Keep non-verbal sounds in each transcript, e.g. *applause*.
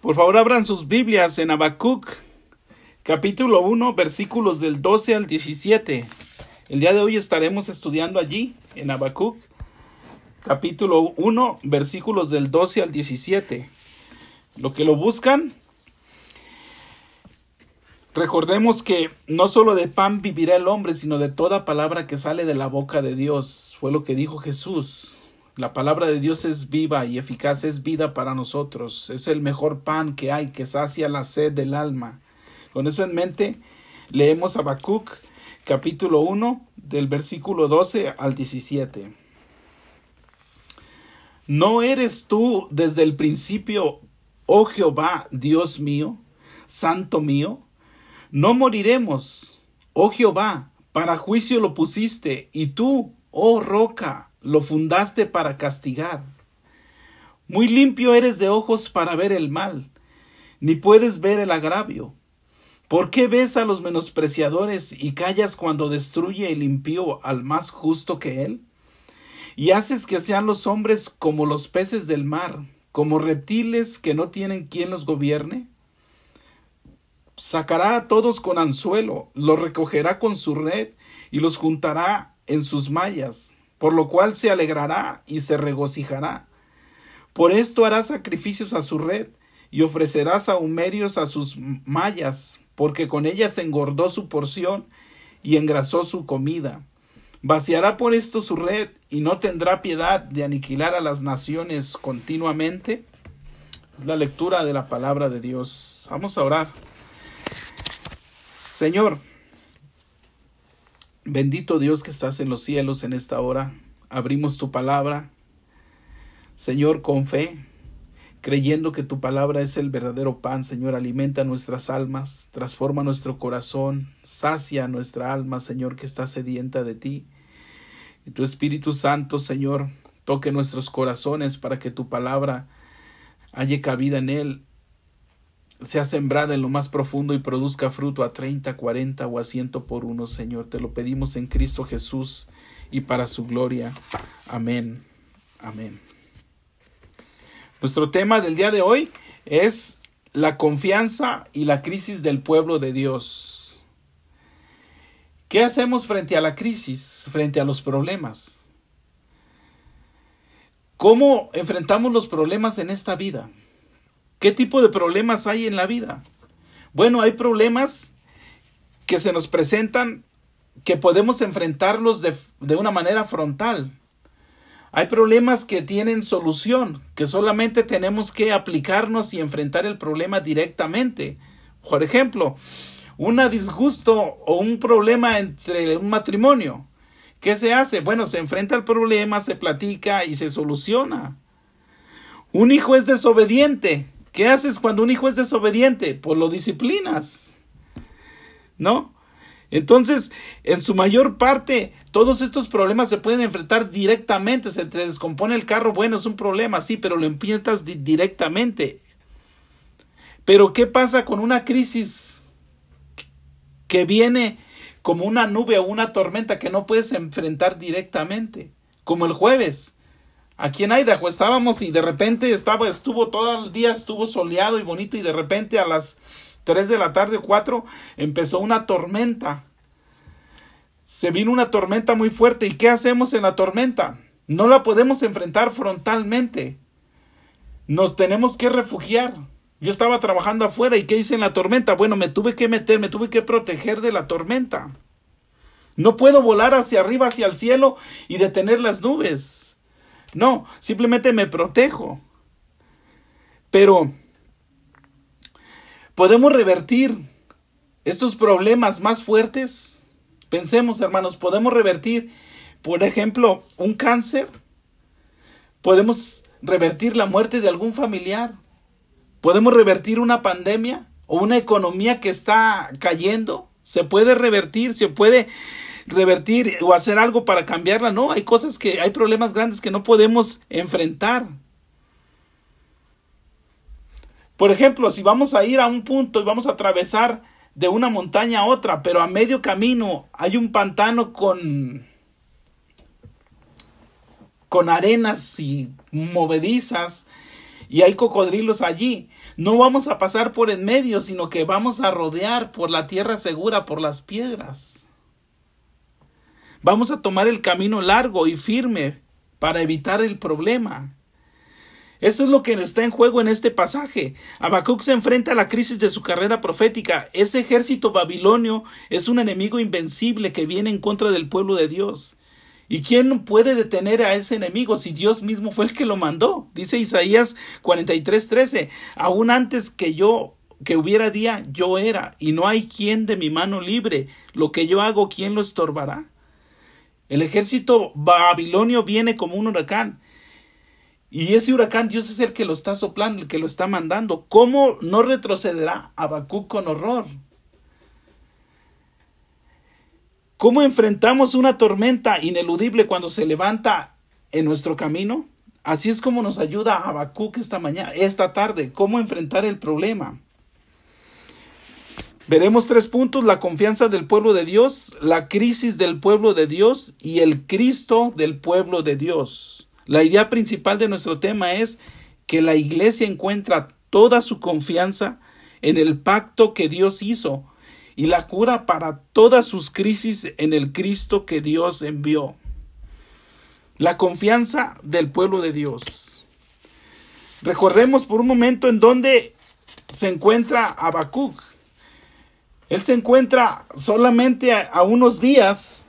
Por favor, abran sus Biblias en Habacuc, capítulo 1, versículos del 12 al 17. El día de hoy estaremos estudiando allí, en Habacuc, capítulo 1, versículos del 12 al 17. Lo que lo buscan, recordemos que no solo de pan vivirá el hombre, sino de toda palabra que sale de la boca de Dios. Fue lo que dijo Jesús la palabra de Dios es viva y eficaz, es vida para nosotros, es el mejor pan que hay que sacia la sed del alma. Con eso en mente, leemos Habacuc capítulo 1 del versículo 12 al 17. ¿No eres tú desde el principio, oh Jehová, Dios mío, santo mío? No moriremos, oh Jehová, para juicio lo pusiste, y tú, oh roca, lo fundaste para castigar. Muy limpio eres de ojos para ver el mal, ni puedes ver el agravio. ¿Por qué ves a los menospreciadores y callas cuando destruye el impío al más justo que él? Y haces que sean los hombres como los peces del mar, como reptiles que no tienen quien los gobierne. Sacará a todos con anzuelo, los recogerá con su red y los juntará en sus mallas por lo cual se alegrará y se regocijará. Por esto hará sacrificios a su red y ofrecerá sahumerios a sus mallas, porque con ellas engordó su porción y engrasó su comida. Vaciará por esto su red y no tendrá piedad de aniquilar a las naciones continuamente. la lectura de la palabra de Dios. Vamos a orar. Señor, Bendito Dios que estás en los cielos en esta hora, abrimos tu palabra, Señor, con fe, creyendo que tu palabra es el verdadero pan, Señor, alimenta nuestras almas, transforma nuestro corazón, sacia nuestra alma, Señor, que está sedienta de ti. Y tu Espíritu Santo, Señor, toque nuestros corazones para que tu palabra halle cabida en él sea sembrada en lo más profundo y produzca fruto a 30, 40 o a ciento por uno, Señor. Te lo pedimos en Cristo Jesús y para su gloria. Amén. Amén. Nuestro tema del día de hoy es la confianza y la crisis del pueblo de Dios. ¿Qué hacemos frente a la crisis, frente a los problemas? ¿Cómo enfrentamos los problemas en esta vida? ¿Qué tipo de problemas hay en la vida? Bueno, hay problemas que se nos presentan que podemos enfrentarlos de, una manera frontal. Hay problemas que tienen solución, que solamente tenemos que aplicarnos y enfrentar el problema directamente. Por ejemplo, un disgusto o un problema entre un matrimonio. ¿Qué se hace? Bueno, se enfrenta al problema, se platica y se soluciona. Un hijo es desobediente. ¿Qué haces cuando un hijo es desobediente? Pues lo disciplinas. ¿No? Entonces, en su mayor parte, todos estos problemas se pueden enfrentar directamente. Se te descompone el carro, bueno, es un problema, sí, pero lo empiezas directamente. Pero, ¿qué pasa con una crisis que viene como una nube o una tormenta que no puedes enfrentar directamente? Como el jueves aquí en Idaho estábamos y de repente estaba, estuvo todo el día, estuvo soleado y bonito y de repente a las 3 de la tarde o 4 empezó una tormenta. Se vino una tormenta muy fuerte y ¿qué hacemos en la tormenta? No la podemos enfrentar frontalmente. Nos tenemos que refugiar. Yo estaba trabajando afuera y ¿qué hice en la tormenta? Bueno, me tuve que meter, me tuve que proteger de la tormenta. No puedo volar hacia arriba, hacia el cielo y detener las nubes. No, simplemente me protejo. Pero podemos revertir estos problemas más fuertes. Pensemos, hermanos, podemos revertir, por ejemplo, un cáncer. Podemos revertir la muerte de algún familiar. Podemos revertir una pandemia o una economía que está cayendo. Se puede revertir, se puede revertir o hacer algo para cambiarla, no, hay cosas que, hay problemas grandes que no podemos enfrentar. Por ejemplo, si vamos a ir a un punto y vamos a atravesar de una montaña a otra, pero a medio camino hay un pantano con con arenas y movedizas y hay cocodrilos allí. No vamos a pasar por en medio, sino que vamos a rodear por la tierra segura, por las piedras. Vamos a tomar el camino largo y firme para evitar el problema. Eso es lo que está en juego en este pasaje. Habacuc se enfrenta a la crisis de su carrera profética. Ese ejército babilonio es un enemigo invencible que viene en contra del pueblo de Dios. ¿Y quién puede detener a ese enemigo si Dios mismo fue el que lo mandó? Dice Isaías 43:13, aún antes que yo que hubiera día, yo era, y no hay quien de mi mano libre, lo que yo hago, ¿quién lo estorbará? El ejército babilonio viene como un huracán. Y ese huracán Dios es el que lo está soplando, el que lo está mandando. ¿Cómo no retrocederá Habacuc con horror? ¿Cómo enfrentamos una tormenta ineludible cuando se levanta en nuestro camino? Así es como nos ayuda Habacuc esta mañana, esta tarde, cómo enfrentar el problema. Veremos tres puntos, la confianza del pueblo de Dios, la crisis del pueblo de Dios y el Cristo del pueblo de Dios. La idea principal de nuestro tema es que la iglesia encuentra toda su confianza en el pacto que Dios hizo y la cura para todas sus crisis en el Cristo que Dios envió. La confianza del pueblo de Dios. Recordemos por un momento en dónde se encuentra Abacuc. Él se encuentra solamente a, unos días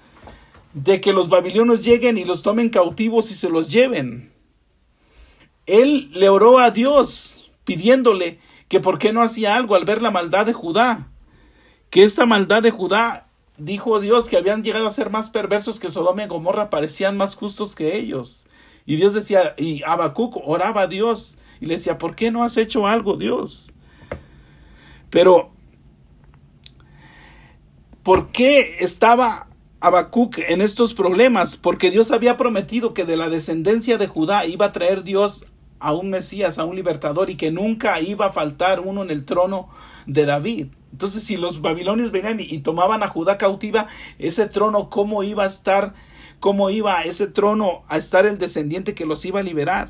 de que los babilonios lleguen y los tomen cautivos y se los lleven. Él le oró a Dios pidiéndole que por qué no hacía algo al ver la maldad de Judá, que esta maldad de Judá dijo Dios que habían llegado a ser más perversos que Sodoma y Gomorra, parecían más justos que ellos. Y Dios decía, y Abacuc oraba a Dios y le decía, ¿por qué no has hecho algo, Dios? Pero ¿Por qué estaba Habacuc en estos problemas? Porque Dios había prometido que de la descendencia de Judá iba a traer Dios a un Mesías, a un libertador, y que nunca iba a faltar uno en el trono de David. Entonces, si los babilonios venían y, tomaban a Judá cautiva, ese trono, ¿cómo iba a estar? ¿Cómo iba ese trono a estar el descendiente que los iba a liberar?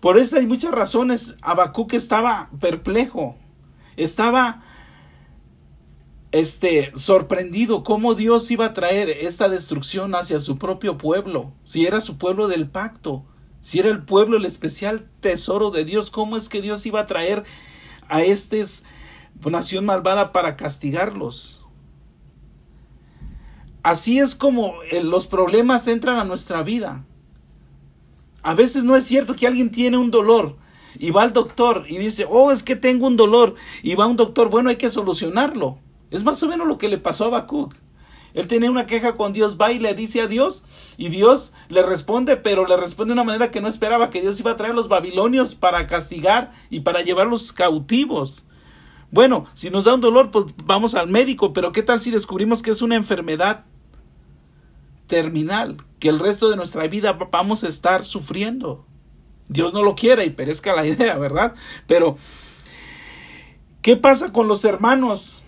Por eso hay muchas razones, Habacuc estaba perplejo, estaba este, sorprendido cómo Dios iba a traer esta destrucción hacia su propio pueblo, si era su pueblo del pacto, si era el pueblo el especial tesoro de Dios, cómo es que Dios iba a traer a esta nación malvada para castigarlos. Así es como eh, los problemas entran a nuestra vida. A veces no es cierto que alguien tiene un dolor y va al doctor y dice, oh, es que tengo un dolor. Y va un doctor, bueno, hay que solucionarlo. Es más o menos lo que le pasó a Habacuc. Él tenía una queja con Dios, va y le dice a Dios, y Dios le responde, pero le responde de una manera que no esperaba, que Dios iba a traer a los babilonios para castigar y para llevarlos cautivos. Bueno, si nos da un dolor, pues vamos al médico, pero ¿qué tal si descubrimos que es una enfermedad terminal, que el resto de nuestra vida vamos a estar sufriendo? Dios no lo quiere y perezca la idea, ¿verdad? Pero, ¿qué pasa con los hermanos?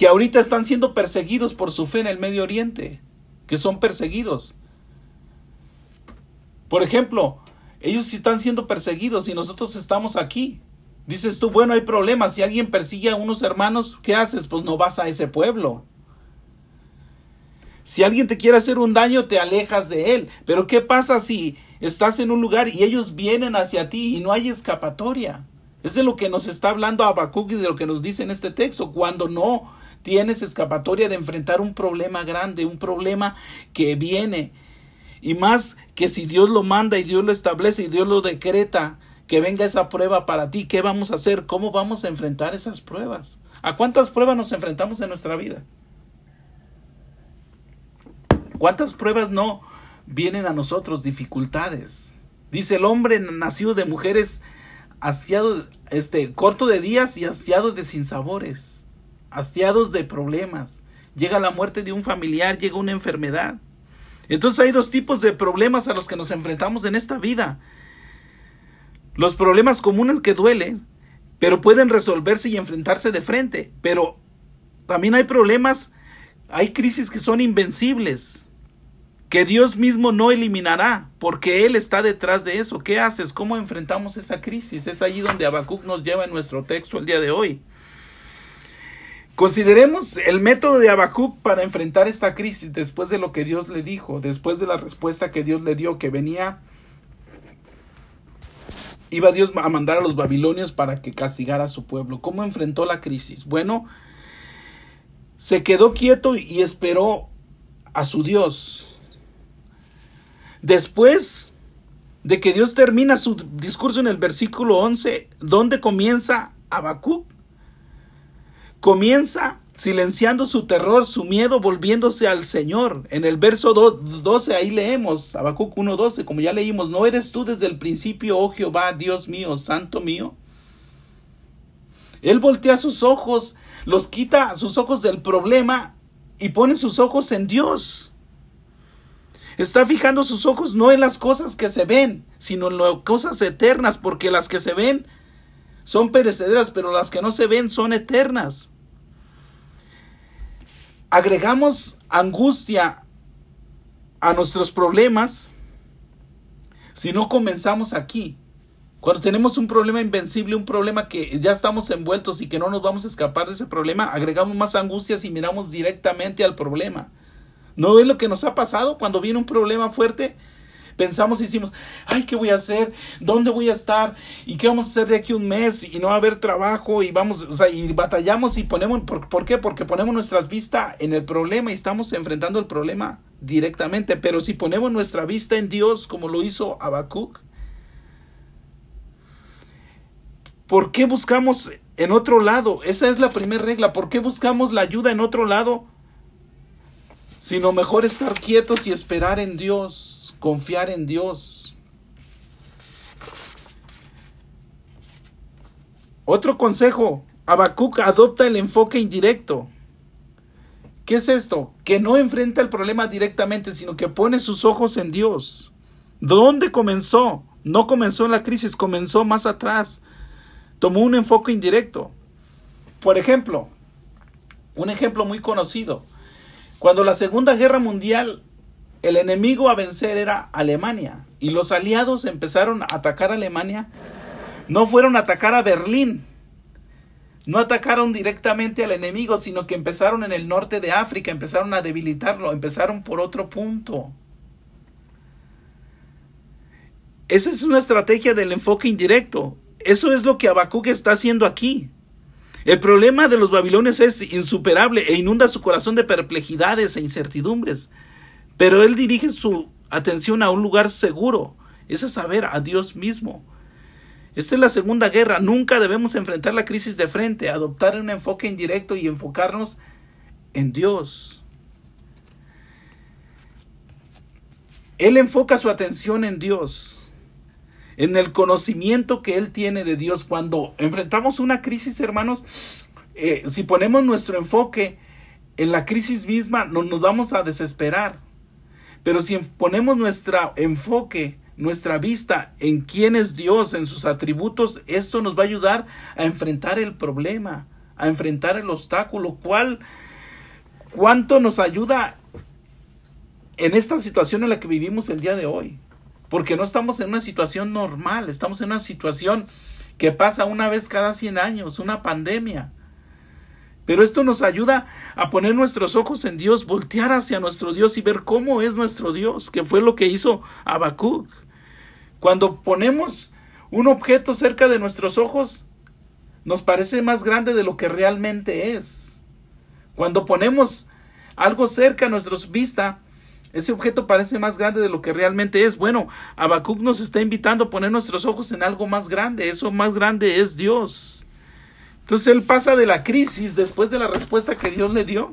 que ahorita están siendo perseguidos por su fe en el Medio Oriente, que son perseguidos. Por ejemplo, ellos están siendo perseguidos y nosotros estamos aquí. Dices tú, bueno, hay problemas. Si alguien persigue a unos hermanos, ¿qué haces? Pues no vas a ese pueblo. Si alguien te quiere hacer un daño, te alejas de él. Pero ¿qué pasa si estás en un lugar y ellos vienen hacia ti y no hay escapatoria? Es de lo que nos está hablando Habacuc y de lo que nos dice en este texto. Cuando no tienes escapatoria de enfrentar un problema grande, un problema que viene. Y más que si Dios lo manda y Dios lo establece y Dios lo decreta, que venga esa prueba para ti, ¿qué vamos a hacer? ¿Cómo vamos a enfrentar esas pruebas? ¿A cuántas pruebas nos enfrentamos en nuestra vida? ¿Cuántas pruebas no vienen a nosotros? Dificultades. Dice el hombre nacido de mujeres, asiado, este, corto de días y asiado de sinsabores hastiados de problemas. Llega la muerte de un familiar, llega una enfermedad. Entonces hay dos tipos de problemas a los que nos enfrentamos en esta vida. Los problemas comunes que duelen, pero pueden resolverse y enfrentarse de frente. Pero también hay problemas, hay crisis que son invencibles, que Dios mismo no eliminará, porque Él está detrás de eso. ¿Qué haces? ¿Cómo enfrentamos esa crisis? Es allí donde Abacuc nos lleva en nuestro texto el día de hoy. Consideremos el método de Habacuc para enfrentar esta crisis después de lo que Dios le dijo, después de la respuesta que Dios le dio, que venía, iba Dios a mandar a los babilonios para que castigara a su pueblo. ¿Cómo enfrentó la crisis? Bueno, se quedó quieto y esperó a su Dios. Después de que Dios termina su discurso en el versículo 11, ¿dónde comienza Habacuc? comienza silenciando su terror, su miedo, volviéndose al Señor. En el verso 12, ahí leemos, Habacuc 1.12, como ya leímos, ¿no eres tú desde el principio, oh Jehová, Dios mío, santo mío? Él voltea sus ojos, los quita sus ojos del problema y pone sus ojos en Dios. Está fijando sus ojos no en las cosas que se ven, sino en las cosas eternas, porque las que se ven son perecederas, pero las que no se ven son eternas agregamos angustia a nuestros problemas si no comenzamos aquí. Cuando tenemos un problema invencible, un problema que ya estamos envueltos y que no nos vamos a escapar de ese problema, agregamos más angustias y miramos directamente al problema. ¿No es lo que nos ha pasado cuando viene un problema fuerte? Pensamos y decimos, ay, ¿qué voy a hacer? ¿Dónde voy a estar? ¿Y qué vamos a hacer de aquí un mes? Y no va a haber trabajo y vamos, o sea, y batallamos y ponemos, ¿por, qué? Porque ponemos nuestras vistas en el problema y estamos enfrentando el problema directamente. Pero si ponemos nuestra vista en Dios, como lo hizo Habacuc, ¿por qué buscamos en otro lado? Esa es la primera regla. ¿Por qué buscamos la ayuda en otro lado? Sino mejor estar quietos y esperar en Dios confiar en Dios. Otro consejo, Habacuc adopta el enfoque indirecto. ¿Qué es esto? Que no enfrenta el problema directamente, sino que pone sus ojos en Dios. ¿Dónde comenzó? No comenzó en la crisis, comenzó más atrás. Tomó un enfoque indirecto. Por ejemplo, un ejemplo muy conocido. Cuando la Segunda Guerra Mundial el enemigo a vencer era Alemania. Y los aliados empezaron a atacar a Alemania. No fueron a atacar a Berlín. No atacaron directamente al enemigo, sino que empezaron en el norte de África, empezaron a debilitarlo, empezaron por otro punto. Esa es una estrategia del enfoque indirecto. Eso es lo que Habacuc está haciendo aquí. El problema de los babilones es insuperable e inunda su corazón de perplejidades e incertidumbres. Pero él dirige su atención a un lugar seguro, es a saber, a Dios mismo. Esta es la segunda guerra, nunca debemos enfrentar la crisis de frente, adoptar un enfoque indirecto y enfocarnos en Dios. Él enfoca su atención en Dios, en el conocimiento que Él tiene de Dios. Cuando enfrentamos una crisis, hermanos, eh, si ponemos nuestro enfoque en la crisis misma, no, nos vamos a desesperar. Pero si ponemos nuestro enfoque, nuestra vista en quién es Dios, en sus atributos, esto nos va a ayudar a enfrentar el problema, a enfrentar el obstáculo. ¿Cuál, ¿Cuánto nos ayuda en esta situación en la que vivimos el día de hoy? Porque no estamos en una situación normal, estamos en una situación que pasa una vez cada 100 años, una pandemia. Pero esto nos ayuda a poner nuestros ojos en Dios, voltear hacia nuestro Dios y ver cómo es nuestro Dios, que fue lo que hizo Habacuc. Cuando ponemos un objeto cerca de nuestros ojos, nos parece más grande de lo que realmente es. Cuando ponemos algo cerca a nuestra vista, ese objeto parece más grande de lo que realmente es. Bueno, Habacuc nos está invitando a poner nuestros ojos en algo más grande. Eso más grande es Dios. Entonces él pasa de la crisis después de la respuesta que Dios le dio,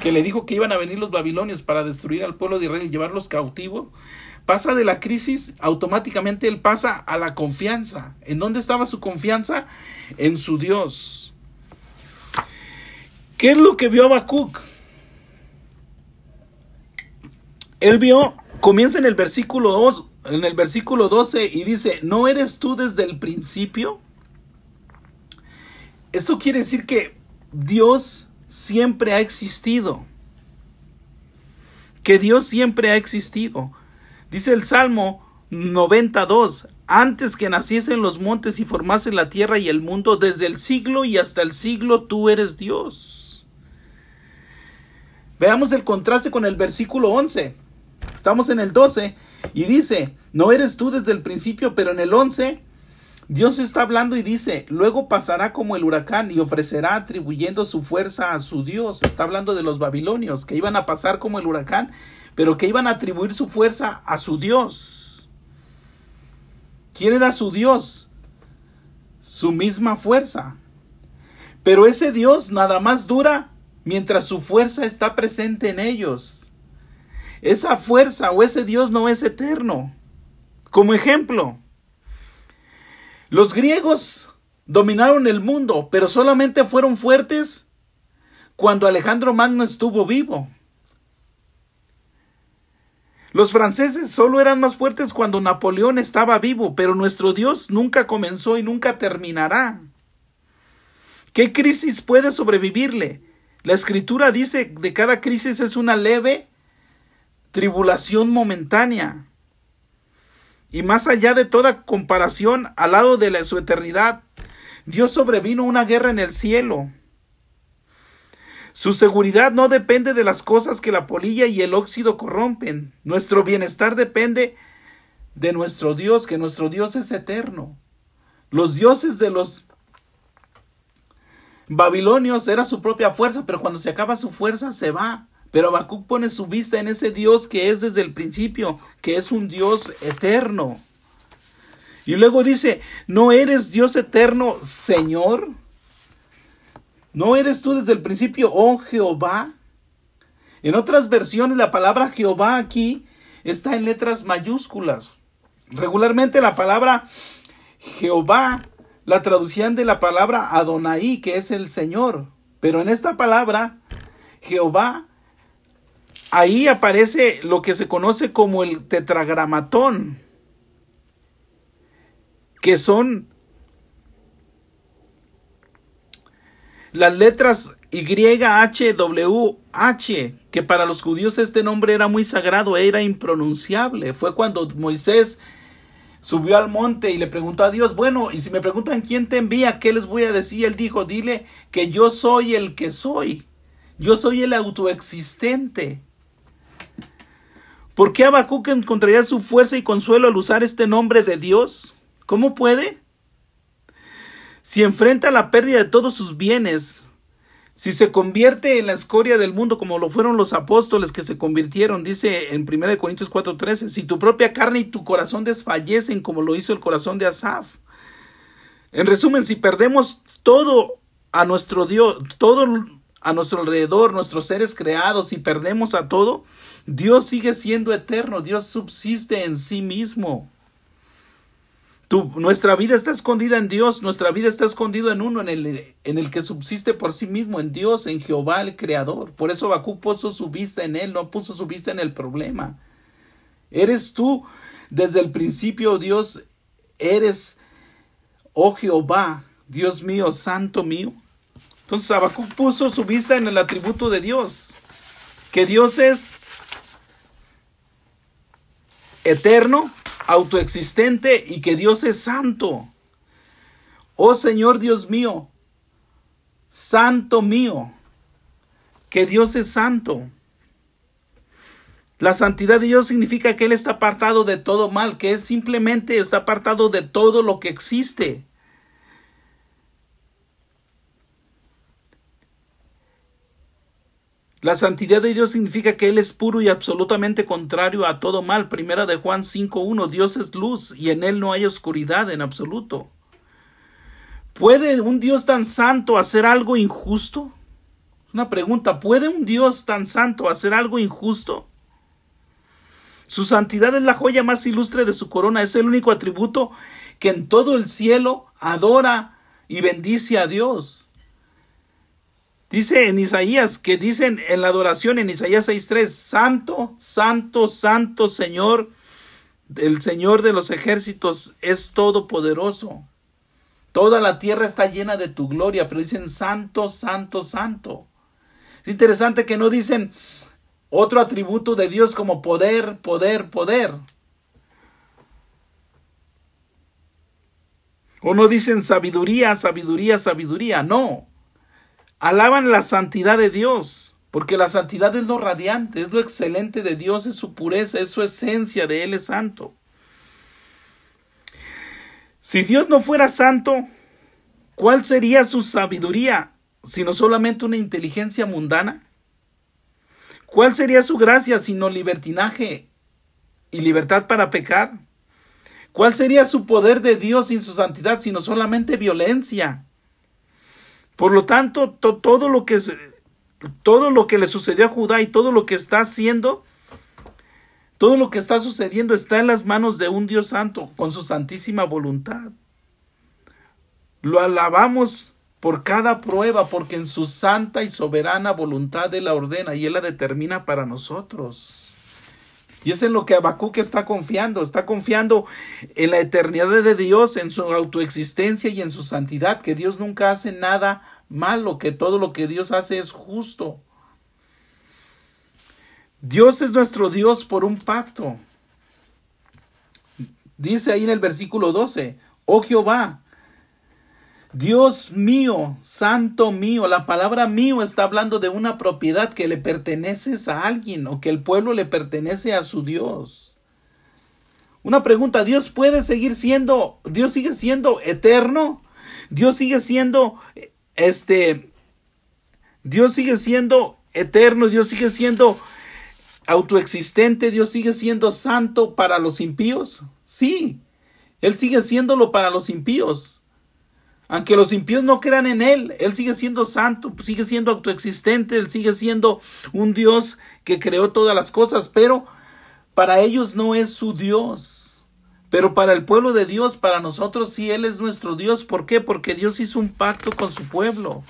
que le dijo que iban a venir los babilonios para destruir al pueblo de Israel y llevarlos cautivos. Pasa de la crisis, automáticamente él pasa a la confianza. ¿En dónde estaba su confianza? En su Dios. ¿Qué es lo que vio Habacuc? Él vio, comienza en el versículo en el versículo 12 y dice, ¿no eres tú desde el principio? Esto quiere decir que Dios siempre ha existido. Que Dios siempre ha existido. Dice el Salmo 92, antes que naciesen los montes y formasen la tierra y el mundo, desde el siglo y hasta el siglo tú eres Dios. Veamos el contraste con el versículo 11. Estamos en el 12 y dice, no eres tú desde el principio, pero en el 11 Dios está hablando y dice, luego pasará como el huracán y ofrecerá atribuyendo su fuerza a su Dios. Está hablando de los babilonios, que iban a pasar como el huracán, pero que iban a atribuir su fuerza a su Dios. ¿Quién era su Dios? Su misma fuerza. Pero ese Dios nada más dura mientras su fuerza está presente en ellos. Esa fuerza o ese Dios no es eterno. Como ejemplo, los griegos dominaron el mundo, pero solamente fueron fuertes cuando Alejandro Magno estuvo vivo. Los franceses solo eran más fuertes cuando Napoleón estaba vivo, pero nuestro Dios nunca comenzó y nunca terminará. ¿Qué crisis puede sobrevivirle? La escritura dice de cada crisis es una leve tribulación momentánea y más allá de toda comparación al lado de su eternidad. Dios sobrevino una guerra en el cielo. Su seguridad no depende de las cosas que la polilla y el óxido corrompen. Nuestro bienestar depende de nuestro Dios, que nuestro Dios es eterno. Los dioses de los babilonios era su propia fuerza, pero cuando se acaba su fuerza se va. Pero Habacuc pone su vista en ese Dios que es desde el principio, que es un Dios eterno. Y luego dice, ¿no eres Dios eterno, Señor? ¿No eres tú desde el principio, oh Jehová? En otras versiones, la palabra Jehová aquí está en letras mayúsculas. Regularmente la palabra Jehová la traducían de la palabra Adonai, que es el Señor. Pero en esta palabra, Jehová ahí aparece lo que se conoce como el tetragramatón, que son las letras y H, que para los judíos este nombre era muy sagrado, era impronunciable. Fue cuando Moisés subió al monte y le preguntó a Dios, bueno, y si me preguntan quién te envía, ¿qué les voy a decir? Él dijo, dile que yo soy el que soy, yo soy el autoexistente. ¿Por qué Habacuc encontraría su fuerza y consuelo al usar este nombre de Dios? ¿Cómo puede? Si enfrenta la pérdida de todos sus bienes, si se convierte en la escoria del mundo como lo fueron los apóstoles que se convirtieron, dice en 1 Corintios 4:13, si tu propia carne y tu corazón desfallecen como lo hizo el corazón de Asaf. En resumen, si perdemos todo a nuestro Dios, todo a nuestro alrededor, nuestros seres creados y perdemos a todo, Dios sigue siendo eterno, Dios subsiste en sí mismo. nuestra vida está escondida en Dios, nuestra vida está escondida en uno, en el, en el que subsiste por sí mismo, en Dios, en Jehová el Creador. Por eso Bakú puso su vista en Él, no puso su vista en el problema. Eres tú, desde el principio oh Dios, eres, oh Jehová, Dios mío, santo mío, entonces Habacuc puso su vista en el atributo de Dios, que Dios es eterno, autoexistente y que Dios es santo. Oh Señor Dios mío, santo mío, que Dios es santo. La santidad de Dios significa que Él está apartado de todo mal, que simplemente está apartado de todo lo que existe. La santidad de Dios significa que Él es puro y absolutamente contrario a todo mal. Primera de Juan 5.1, Dios es luz y en Él no hay oscuridad en absoluto. ¿Puede un Dios tan santo hacer algo injusto? Una pregunta, ¿puede un Dios tan santo hacer algo injusto? Su santidad es la joya más ilustre de su corona, es el único atributo que en todo el cielo adora y bendice a Dios. Dice en Isaías que dicen en la adoración en Isaías 6:3, Santo, Santo, Santo Señor, el Señor de los ejércitos es todopoderoso. Toda la tierra está llena de tu gloria, pero dicen Santo, Santo, Santo. Es interesante que no dicen otro atributo de Dios como poder, poder, poder. O no dicen sabiduría, sabiduría, sabiduría, no. Alaban la santidad de Dios, porque la santidad es lo radiante, es lo excelente de Dios, es su pureza, es su esencia, de Él es santo. Si Dios no fuera santo, ¿cuál sería su sabiduría, sino solamente una inteligencia mundana? ¿Cuál sería su gracia, sino libertinaje y libertad para pecar? ¿Cuál sería su poder de Dios sin su santidad, sino solamente violencia por lo tanto, todo, lo que, todo lo que le sucedió a Judá y todo lo que está haciendo, todo lo que está sucediendo está en las manos de un Dios santo, con su santísima voluntad. Lo alabamos por cada prueba, porque en su santa y soberana voluntad Él la ordena y Él la determina para nosotros. Y es en lo que Habacuc está confiando, está confiando en la eternidad de Dios, en su autoexistencia y en su santidad, que Dios nunca hace nada malo, que todo lo que Dios hace es justo. Dios es nuestro Dios por un pacto. Dice ahí en el versículo 12, oh Jehová, Dios mío, santo mío, la palabra mío está hablando de una propiedad que le perteneces a alguien o que el pueblo le pertenece a su Dios. Una pregunta, ¿Dios puede seguir siendo, Dios sigue siendo eterno? ¿Dios sigue siendo eh, este, Dios sigue siendo eterno, Dios sigue siendo autoexistente, Dios sigue siendo santo para los impíos. Sí, Él sigue siéndolo para los impíos. Aunque los impíos no crean en Él, Él sigue siendo santo, sigue siendo autoexistente, Él sigue siendo un Dios que creó todas las cosas, pero para ellos no es su Dios. Pero para el pueblo de Dios, para nosotros, sí, Él es nuestro Dios. ¿Por qué? Porque Dios hizo un pacto con su pueblo.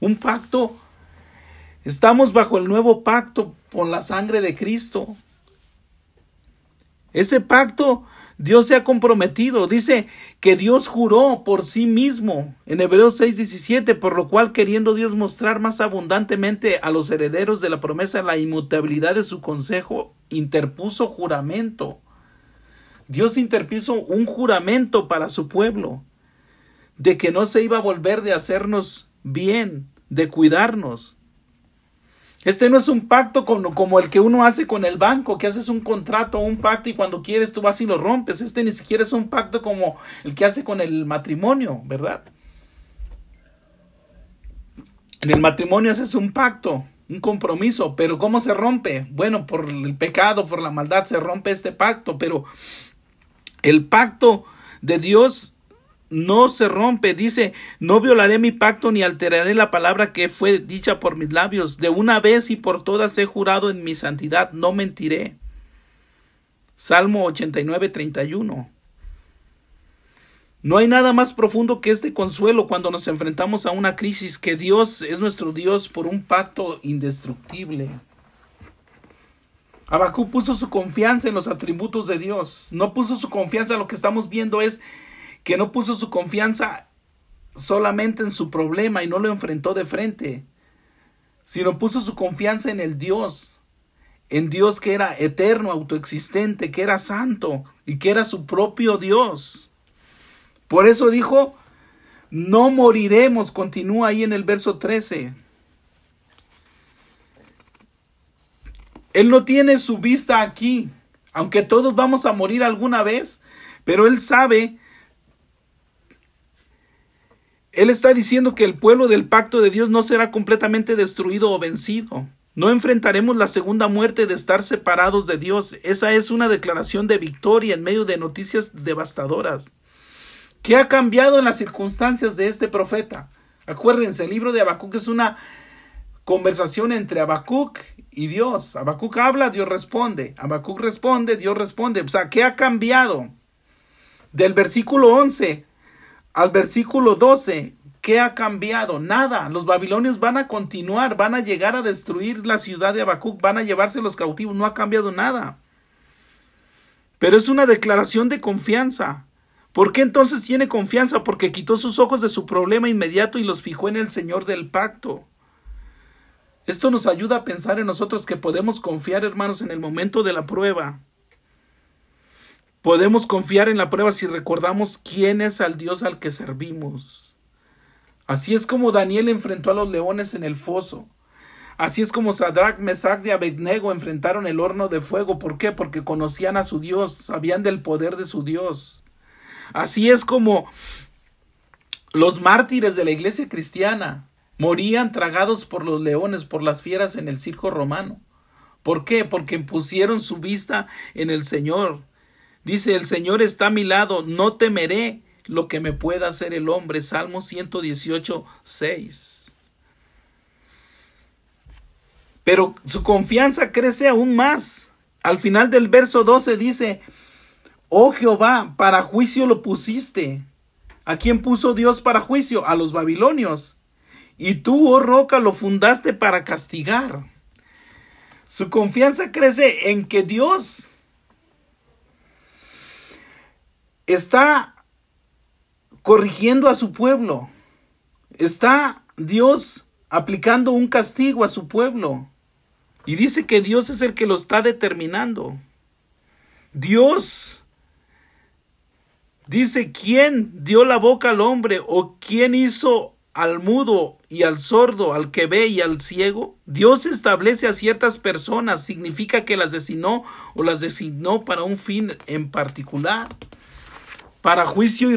Un pacto. Estamos bajo el nuevo pacto por la sangre de Cristo. Ese pacto Dios se ha comprometido. Dice que Dios juró por sí mismo en Hebreos 6:17, por lo cual queriendo Dios mostrar más abundantemente a los herederos de la promesa la inmutabilidad de su consejo, interpuso juramento Dios interpuso un juramento para su pueblo de que no se iba a volver de hacernos bien, de cuidarnos. Este no es un pacto como, el que uno hace con el banco, que haces un contrato un pacto y cuando quieres tú vas y lo rompes. Este ni siquiera es un pacto como el que hace con el matrimonio, ¿verdad? En el matrimonio haces un pacto, un compromiso, pero ¿cómo se rompe? Bueno, por el pecado, por la maldad se rompe este pacto, pero el pacto de Dios no se rompe. Dice, no violaré mi pacto ni alteraré la palabra que fue dicha por mis labios. De una vez y por todas he jurado en mi santidad, no mentiré. Salmo 89, 31. No hay nada más profundo que este consuelo cuando nos enfrentamos a una crisis, que Dios es nuestro Dios por un pacto indestructible. Abacú puso su confianza en los atributos de Dios. No puso su confianza, lo que estamos viendo es que no puso su confianza solamente en su problema y no lo enfrentó de frente, sino puso su confianza en el Dios, en Dios que era eterno, autoexistente, que era santo y que era su propio Dios. Por eso dijo, no moriremos, continúa ahí en el verso 13. Él no tiene su vista aquí, aunque todos vamos a morir alguna vez, pero Él sabe. Él está diciendo que el pueblo del pacto de Dios no será completamente destruido o vencido. No enfrentaremos la segunda muerte de estar separados de Dios. Esa es una declaración de victoria en medio de noticias devastadoras. ¿Qué ha cambiado en las circunstancias de este profeta? Acuérdense, el libro de Habacuc es una conversación entre Habacuc y Dios. Habacuc habla, Dios responde. Habacuc responde, Dios responde. O sea, ¿qué ha cambiado? Del versículo 11 al versículo 12, ¿qué ha cambiado? Nada. Los babilonios van a continuar, van a llegar a destruir la ciudad de Habacuc, van a llevarse los cautivos. No ha cambiado nada. Pero es una declaración de confianza. ¿Por qué entonces tiene confianza? Porque quitó sus ojos de su problema inmediato y los fijó en el Señor del pacto. Esto nos ayuda a pensar en nosotros que podemos confiar, hermanos, en el momento de la prueba. Podemos confiar en la prueba si recordamos quién es al Dios al que servimos. Así es como Daniel enfrentó a los leones en el foso. Así es como Sadrach, Mesach y Abednego enfrentaron el horno de fuego. ¿Por qué? Porque conocían a su Dios, sabían del poder de su Dios. Así es como los mártires de la iglesia cristiana Morían tragados por los leones, por las fieras en el circo romano. ¿Por qué? Porque pusieron su vista en el Señor. Dice, el Señor está a mi lado, no temeré lo que me pueda hacer el hombre. Salmo 118, 6. Pero su confianza crece aún más. Al final del verso 12 dice, oh Jehová, para juicio lo pusiste. ¿A quién puso Dios para juicio? A los babilonios y tú, oh roca, lo fundaste para castigar. Su confianza crece en que Dios está corrigiendo a su pueblo. Está Dios aplicando un castigo a su pueblo. Y dice que Dios es el que lo está determinando. Dios dice quién dio la boca al hombre o quién hizo al mudo y al sordo, al que ve y al ciego? Dios establece a ciertas personas, significa que las designó o las designó para un fin en particular, para juicio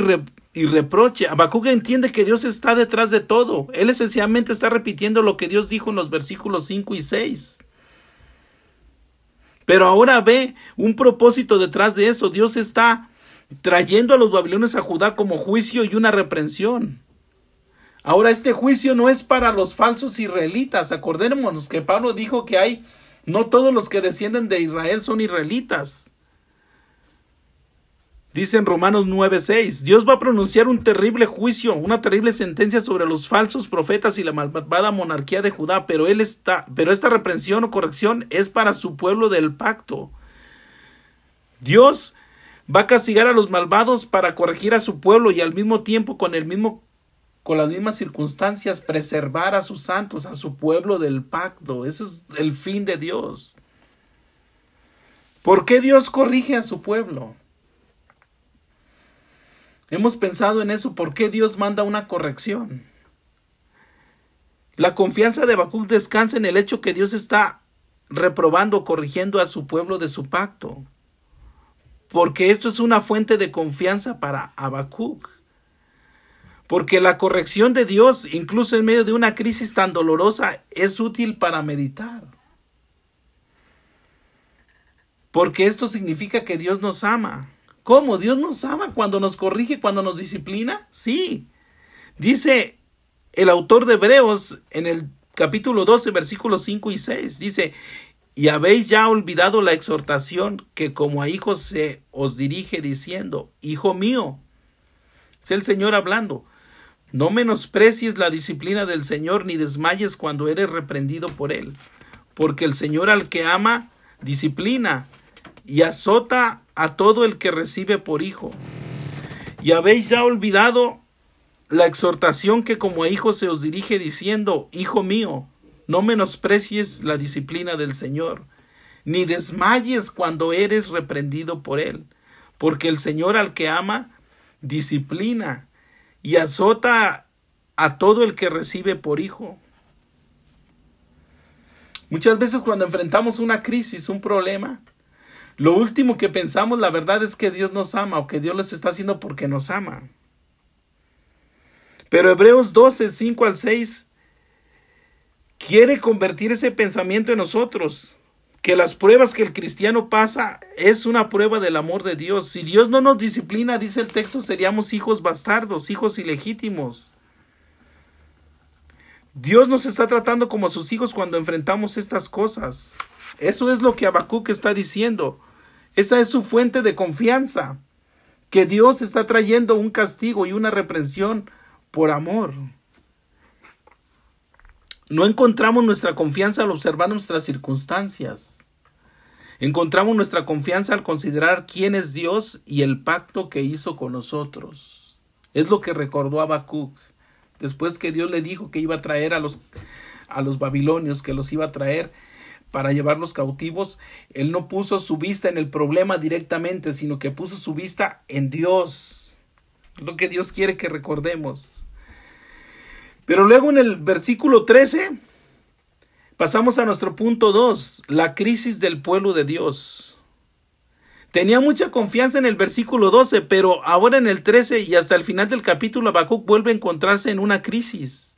y, reproche. Habacuc entiende que Dios está detrás de todo. Él esencialmente está repitiendo lo que Dios dijo en los versículos 5 y 6. Pero ahora ve un propósito detrás de eso. Dios está trayendo a los babilones a Judá como juicio y una reprensión. Ahora este juicio no es para los falsos israelitas. Acordémonos que Pablo dijo que hay, no todos los que descienden de Israel son israelitas. Dice en Romanos 9:6, Dios va a pronunciar un terrible juicio, una terrible sentencia sobre los falsos profetas y la malvada monarquía de Judá, pero él está, pero esta reprensión o corrección es para su pueblo del pacto. Dios va a castigar a los malvados para corregir a su pueblo y al mismo tiempo con el mismo con las mismas circunstancias, preservar a sus santos, a su pueblo del pacto. Ese es el fin de Dios. ¿Por qué Dios corrige a su pueblo? Hemos pensado en eso, ¿por qué Dios manda una corrección? La confianza de Habacuc descansa en el hecho que Dios está reprobando, corrigiendo a su pueblo de su pacto. Porque esto es una fuente de confianza para Habacuc porque la corrección de Dios, incluso en medio de una crisis tan dolorosa, es útil para meditar. Porque esto significa que Dios nos ama. ¿Cómo? Dios nos ama cuando nos corrige, cuando nos disciplina. Sí. Dice el autor de Hebreos en el capítulo 12, versículos 5 y 6. Dice, y habéis ya olvidado la exhortación que como a hijos se os dirige diciendo, Hijo mío, es el Señor hablando, no menosprecies la disciplina del Señor ni desmayes cuando eres reprendido por Él, porque el Señor al que ama, disciplina y azota a todo el que recibe por hijo. Y habéis ya olvidado la exhortación que como hijo se os dirige diciendo, Hijo mío, no menosprecies la disciplina del Señor, ni desmayes cuando eres reprendido por Él, porque el Señor al que ama, disciplina y azota a todo el que recibe por hijo. Muchas veces cuando enfrentamos una crisis, un problema, lo último que pensamos, la verdad, es que Dios nos ama o que Dios les está haciendo porque nos ama. Pero Hebreos 12, 5 al 6 quiere convertir ese pensamiento en nosotros que las pruebas que el cristiano pasa es una prueba del amor de Dios. Si Dios no nos disciplina, dice el texto, seríamos hijos bastardos, hijos ilegítimos. Dios nos está tratando como a sus hijos cuando enfrentamos estas cosas. Eso es lo que Habacuc está diciendo. Esa es su fuente de confianza, que Dios está trayendo un castigo y una reprensión por amor. No encontramos nuestra confianza al observar nuestras circunstancias. Encontramos nuestra confianza al considerar quién es Dios y el pacto que hizo con nosotros. Es lo que recordó Habacuc después que Dios le dijo que iba a traer a los a los babilonios, que los iba a traer para llevarlos cautivos, él no puso su vista en el problema directamente, sino que puso su vista en Dios. Lo que Dios quiere que recordemos. Pero luego en el versículo 13 pasamos a nuestro punto 2, la crisis del pueblo de Dios. Tenía mucha confianza en el versículo 12, pero ahora en el 13 y hasta el final del capítulo Habacuc vuelve a encontrarse en una crisis.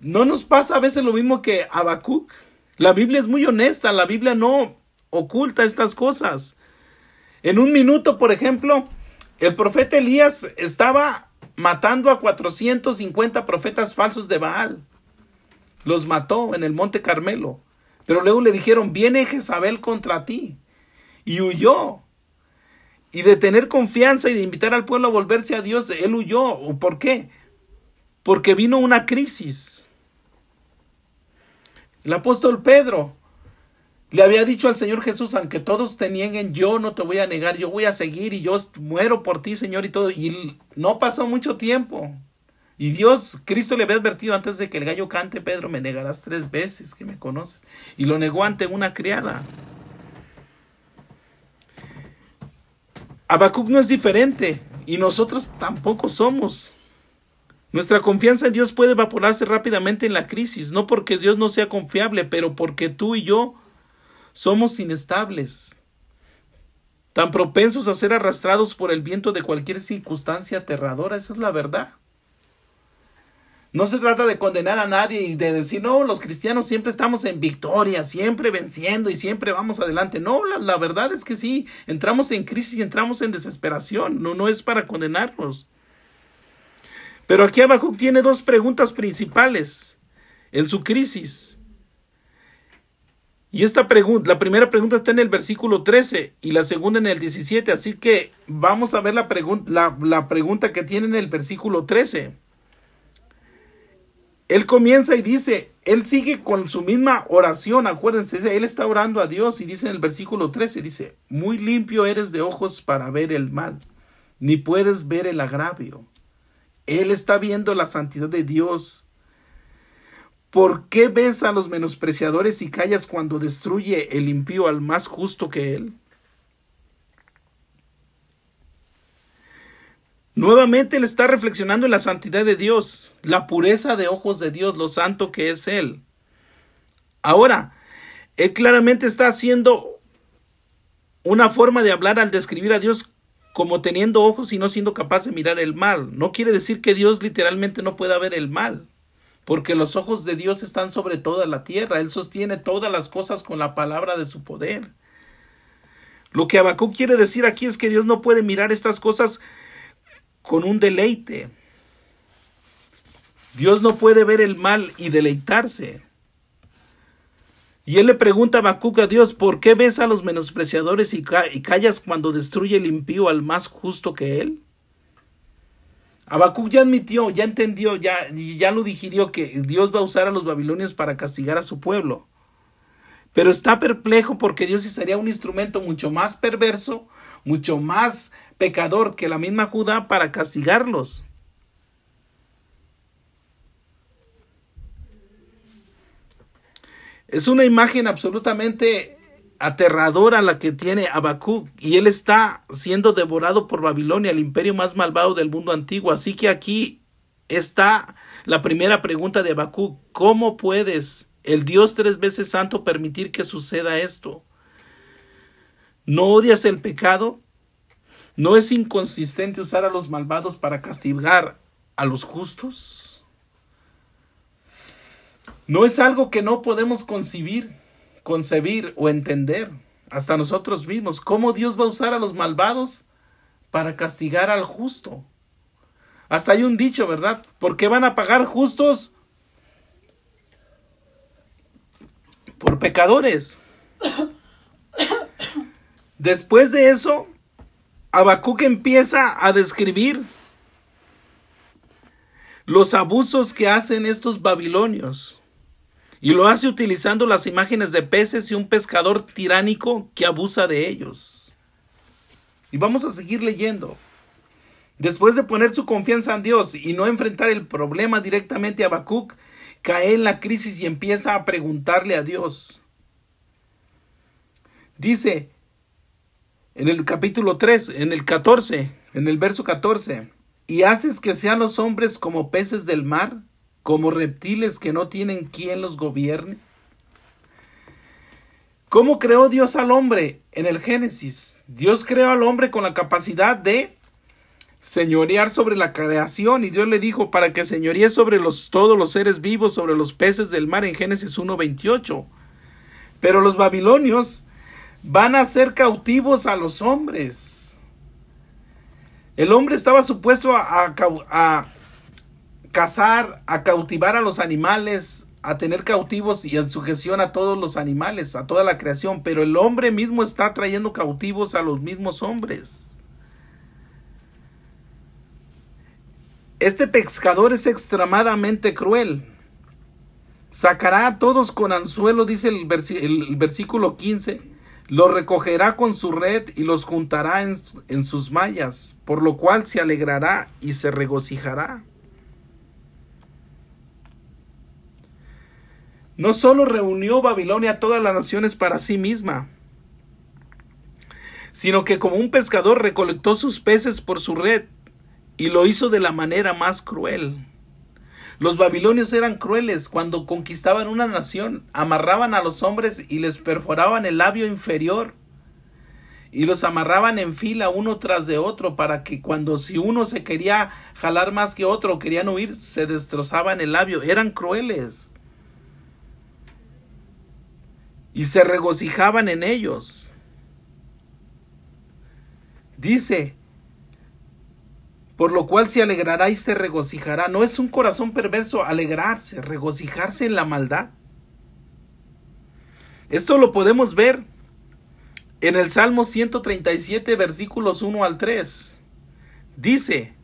¿No nos pasa a veces lo mismo que Habacuc? La Biblia es muy honesta, la Biblia no oculta estas cosas. En un minuto, por ejemplo, el profeta Elías estaba matando a 450 profetas falsos de Baal. Los mató en el monte Carmelo. Pero luego le dijeron, viene Jezabel contra ti. Y huyó. Y de tener confianza y de invitar al pueblo a volverse a Dios, él huyó. ¿Por qué? Porque vino una crisis. El apóstol Pedro le había dicho al Señor Jesús, aunque todos te nieguen, yo no te voy a negar, yo voy a seguir y yo muero por ti, Señor, y todo. Y no pasó mucho tiempo. Y Dios, Cristo le había advertido antes de que el gallo cante, Pedro, me negarás tres veces que me conoces. Y lo negó ante una criada. Habacuc no es diferente y nosotros tampoco somos. Nuestra confianza en Dios puede evaporarse rápidamente en la crisis, no porque Dios no sea confiable, pero porque tú y yo somos inestables, tan propensos a ser arrastrados por el viento de cualquier circunstancia aterradora, esa es la verdad. No se trata de condenar a nadie y de decir, no, los cristianos siempre estamos en victoria, siempre venciendo y siempre vamos adelante. No, la, verdad es que sí, entramos en crisis y entramos en desesperación. No, no es para condenarnos. Pero aquí abajo tiene dos preguntas principales en su crisis. Y esta pregunta, la primera pregunta está en el versículo 13 y la segunda en el 17, así que vamos a ver la, pregunta, la, pregunta que tiene en el versículo 13. Él comienza y dice, él sigue con su misma oración, acuérdense, él está orando a Dios y dice en el versículo 13, dice, muy limpio eres de ojos para ver el mal, ni puedes ver el agravio. Él está viendo la santidad de Dios ¿Por qué ves a los menospreciadores y callas cuando destruye el impío al más justo que él? Nuevamente él está reflexionando en la santidad de Dios, la pureza de ojos de Dios, lo santo que es él. Ahora, él claramente está haciendo una forma de hablar al describir a Dios como teniendo ojos y no siendo capaz de mirar el mal. No quiere decir que Dios literalmente no pueda ver el mal porque los ojos de Dios están sobre toda la tierra. Él sostiene todas las cosas con la palabra de su poder. Lo que Abacuc quiere decir aquí es que Dios no puede mirar estas cosas con un deleite. Dios no puede ver el mal y deleitarse. Y él le pregunta a Abacuc a Dios, ¿por qué ves a los menospreciadores y callas cuando destruye el impío al más justo que él? Habacuc ya admitió, ya entendió, ya, ya lo digirió que Dios va a usar a los babilonios para castigar a su pueblo. Pero está perplejo porque Dios sería un instrumento mucho más perverso, mucho más pecador que la misma Judá para castigarlos. Es una imagen absolutamente aterradora la que tiene abacú y él está siendo devorado por Babilonia, el imperio más malvado del mundo antiguo. Así que aquí está la primera pregunta de Habacuc, ¿cómo puedes, el Dios tres veces santo, permitir que suceda esto? ¿No odias el pecado? ¿No es inconsistente usar a los malvados para castigar a los justos? ¿No es algo que no podemos concibir? concebir o entender hasta nosotros vimos cómo Dios va a usar a los malvados para castigar al justo. Hasta hay un dicho, ¿verdad? ¿Por qué van a pagar justos por pecadores? *coughs* Después de eso, Habacuc empieza a describir los abusos que hacen estos babilonios. Y lo hace utilizando las imágenes de peces y un pescador tiránico que abusa de ellos. Y vamos a seguir leyendo. Después de poner su confianza en Dios y no enfrentar el problema directamente a Habacuc, cae en la crisis y empieza a preguntarle a Dios. Dice en el capítulo 3, en el 14, en el verso 14, y haces que sean los hombres como peces del mar como reptiles que no tienen quien los gobierne? ¿Cómo creó Dios al hombre en el Génesis? Dios creó al hombre con la capacidad de señorear sobre la creación y Dios le dijo para que señoree sobre todos los seres vivos, sobre los peces del mar en Génesis 1.28. Pero los babilonios van a ser cautivos a los hombres. El hombre estaba supuesto a cazar, a cautivar a los animales, a tener cautivos y en sujeción a todos los animales, a toda la creación, pero el hombre mismo está trayendo cautivos a los mismos hombres. Este pescador es extremadamente cruel. Sacará a todos con anzuelo, dice el, versículo 15. Los recogerá con su red y los juntará en sus mallas, por lo cual se alegrará y se regocijará. No solo reunió Babilonia a todas las naciones para sí misma, sino que como un pescador recolectó sus peces por su red y lo hizo de la manera más cruel. Los babilonios eran crueles cuando conquistaban una nación, amarraban a los hombres y les perforaban el labio inferior y los amarraban en fila uno tras de otro para que cuando si uno se quería jalar más que otro, querían huir, se destrozaban el labio, eran crueles y se regocijaban en ellos. Dice, por lo cual se alegrará y se regocijará. No es un corazón perverso alegrarse, regocijarse en la maldad. Esto lo podemos ver en el Salmo 137, versículos 1 al 3. Dice,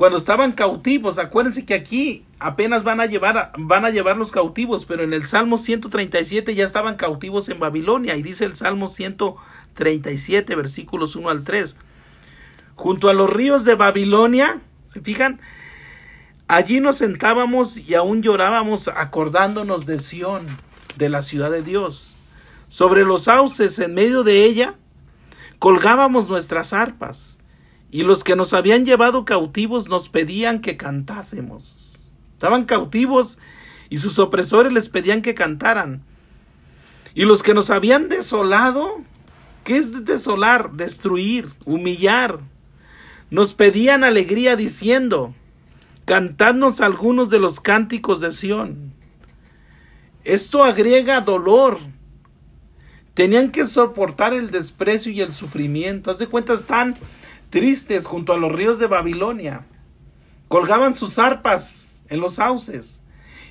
cuando estaban cautivos, acuérdense que aquí apenas van a llevar van a llevar los cautivos, pero en el Salmo 137 ya estaban cautivos en Babilonia y dice el Salmo 137 versículos 1 al 3. Junto a los ríos de Babilonia, ¿se fijan? Allí nos sentábamos y aún llorábamos acordándonos de Sión, de la ciudad de Dios. Sobre los sauces, en medio de ella, colgábamos nuestras arpas y los que nos habían llevado cautivos nos pedían que cantásemos. Estaban cautivos y sus opresores les pedían que cantaran. Y los que nos habían desolado, ¿qué es desolar? Destruir, humillar. Nos pedían alegría diciendo, cantadnos algunos de los cánticos de Sión. Esto agrega dolor. Tenían que soportar el desprecio y el sufrimiento. Haz de cuenta, están tristes junto a los ríos de Babilonia. Colgaban sus arpas en los sauces.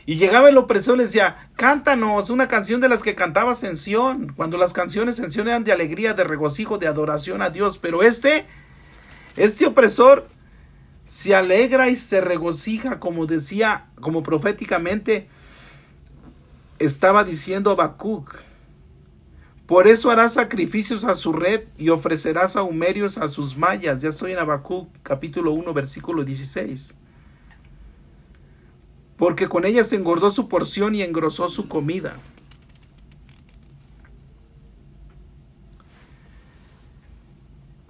Y llegaba el opresor y le decía, cántanos una canción de las que cantaba en cuando las canciones en eran de alegría, de regocijo, de adoración a Dios. Pero este, este opresor se alegra y se regocija, como decía, como proféticamente estaba diciendo Habacuc por eso hará sacrificios a su red y ofrecerá sahumerios a sus mayas. Ya estoy en Abacú, capítulo 1 versículo 16. Porque con ellas engordó su porción y engrosó su comida.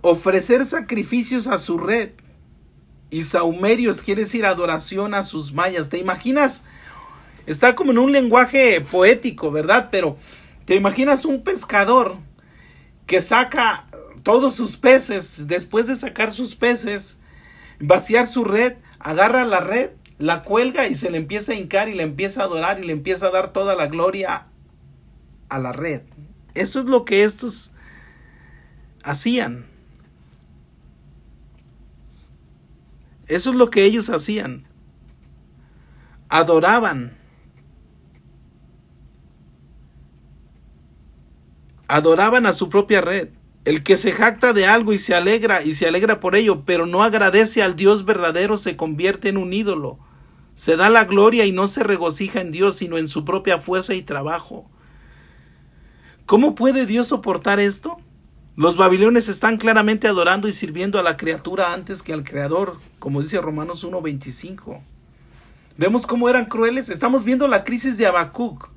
Ofrecer sacrificios a su red y saumerios quiere decir adoración a sus mayas. ¿Te imaginas? Está como en un lenguaje poético, ¿verdad? Pero ¿Te imaginas un pescador que saca todos sus peces, después de sacar sus peces, vaciar su red, agarra la red, la cuelga y se le empieza a hincar y le empieza a adorar y le empieza a dar toda la gloria a la red? Eso es lo que estos hacían. Eso es lo que ellos hacían. Adoraban adoraban a su propia red. El que se jacta de algo y se alegra y se alegra por ello, pero no agradece al Dios verdadero, se convierte en un ídolo. Se da la gloria y no se regocija en Dios, sino en su propia fuerza y trabajo. ¿Cómo puede Dios soportar esto? Los babilones están claramente adorando y sirviendo a la criatura antes que al Creador, como dice Romanos 1.25. Vemos cómo eran crueles. Estamos viendo la crisis de Habacuc.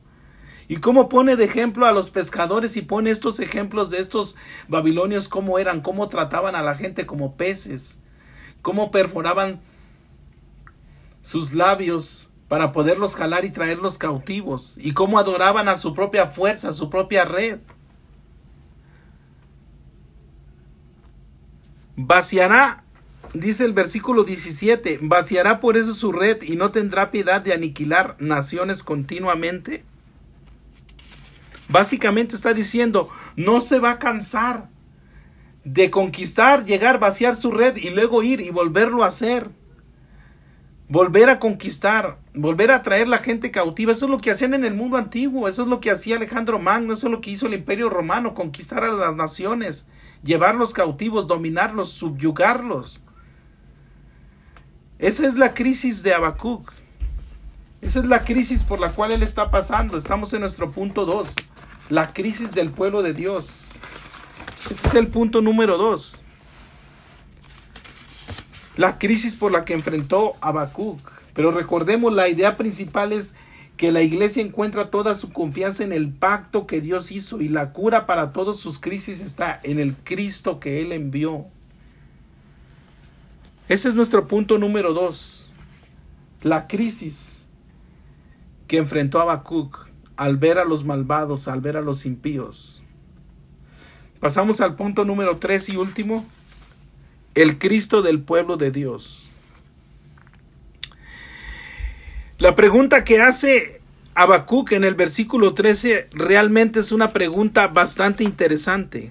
Y cómo pone de ejemplo a los pescadores y pone estos ejemplos de estos babilonios, cómo eran, cómo trataban a la gente como peces, cómo perforaban sus labios para poderlos jalar y traerlos cautivos, y cómo adoraban a su propia fuerza, a su propia red. Vaciará, dice el versículo 17, vaciará por eso su red y no tendrá piedad de aniquilar naciones continuamente. Básicamente está diciendo, no se va a cansar de conquistar, llegar, vaciar su red y luego ir y volverlo a hacer. Volver a conquistar, volver a traer la gente cautiva. Eso es lo que hacían en el mundo antiguo, eso es lo que hacía Alejandro Magno, eso es lo que hizo el imperio romano, conquistar a las naciones, llevarlos cautivos, dominarlos, subyugarlos. Esa es la crisis de abacuc Esa es la crisis por la cual él está pasando. Estamos en nuestro punto 2 la crisis del pueblo de Dios. Ese es el punto número dos. La crisis por la que enfrentó Habacuc. Pero recordemos, la idea principal es que la iglesia encuentra toda su confianza en el pacto que Dios hizo y la cura para todas sus crisis está en el Cristo que Él envió. Ese es nuestro punto número dos. La crisis que enfrentó Habacuc al ver a los malvados, al ver a los impíos. Pasamos al punto número tres y último, el Cristo del pueblo de Dios. La pregunta que hace Abacuc en el versículo 13 realmente es una pregunta bastante interesante.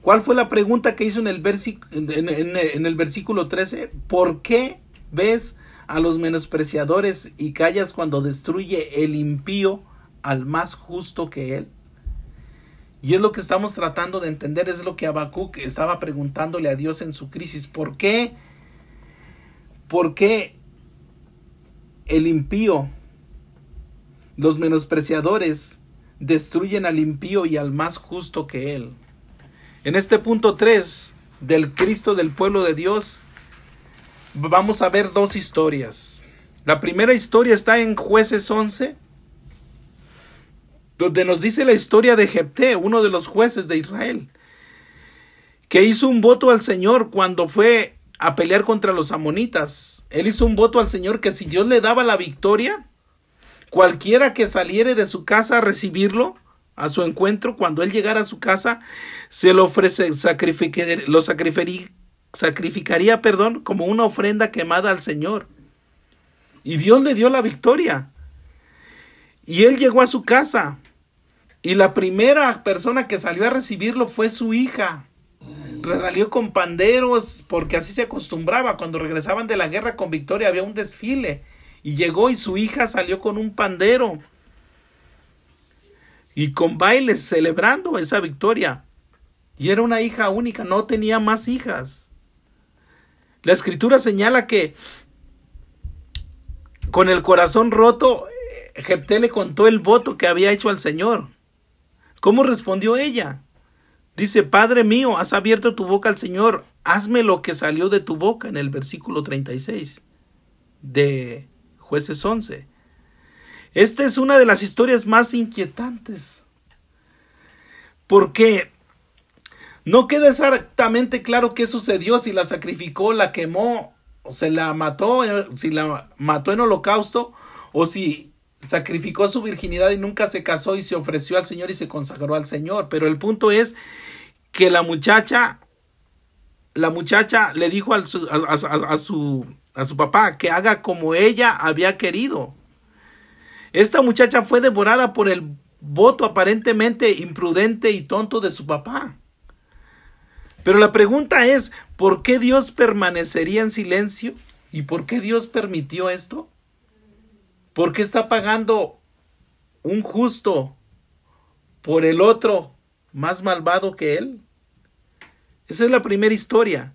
¿Cuál fue la pregunta que hizo en el, en el, versículo 13? ¿Por qué ves a los menospreciadores y callas cuando destruye el impío al más justo que él? Y es lo que estamos tratando de entender, es lo que Habacuc estaba preguntándole a Dios en su crisis. ¿Por qué? ¿Por qué el impío, los menospreciadores, destruyen al impío y al más justo que él? En este punto 3 del Cristo del pueblo de Dios, vamos a ver dos historias. La primera historia está en jueces 11, donde nos dice la historia de Jepté, uno de los jueces de Israel, que hizo un voto al Señor cuando fue a pelear contra los amonitas. Él hizo un voto al Señor que si Dios le daba la victoria, cualquiera que saliere de su casa a recibirlo, a su encuentro, cuando él llegara a su casa, se lo ofrece, lo sacrificaría, sacrificaría, perdón, como una ofrenda quemada al Señor. Y Dios le dio la victoria. Y él llegó a su casa y la primera persona que salió a recibirlo fue su hija. Salió con panderos porque así se acostumbraba. Cuando regresaban de la guerra con Victoria había un desfile. Y llegó y su hija salió con un pandero. Y con bailes celebrando esa victoria. Y era una hija única, no tenía más hijas. La escritura señala que con el corazón roto, Jepté le contó el voto que había hecho al Señor. ¿Cómo respondió ella? Dice, Padre mío, has abierto tu boca al Señor, hazme lo que salió de tu boca en el versículo 36 de jueces 11. Esta es una de las historias más inquietantes, porque no queda exactamente claro qué sucedió, si la sacrificó, la quemó, o se la mató, si la mató en holocausto, o si sacrificó su virginidad y nunca se casó y se ofreció al Señor y se consagró al Señor. Pero el punto es que la muchacha, la muchacha le dijo a, su, a su papá que haga como ella había querido. Esta muchacha fue devorada por el voto aparentemente imprudente y tonto de su papá. Pero la pregunta es, ¿por qué Dios permanecería en silencio? ¿Y por qué Dios permitió esto? ¿Por qué está pagando un justo por el otro más malvado que él? Esa es la primera historia.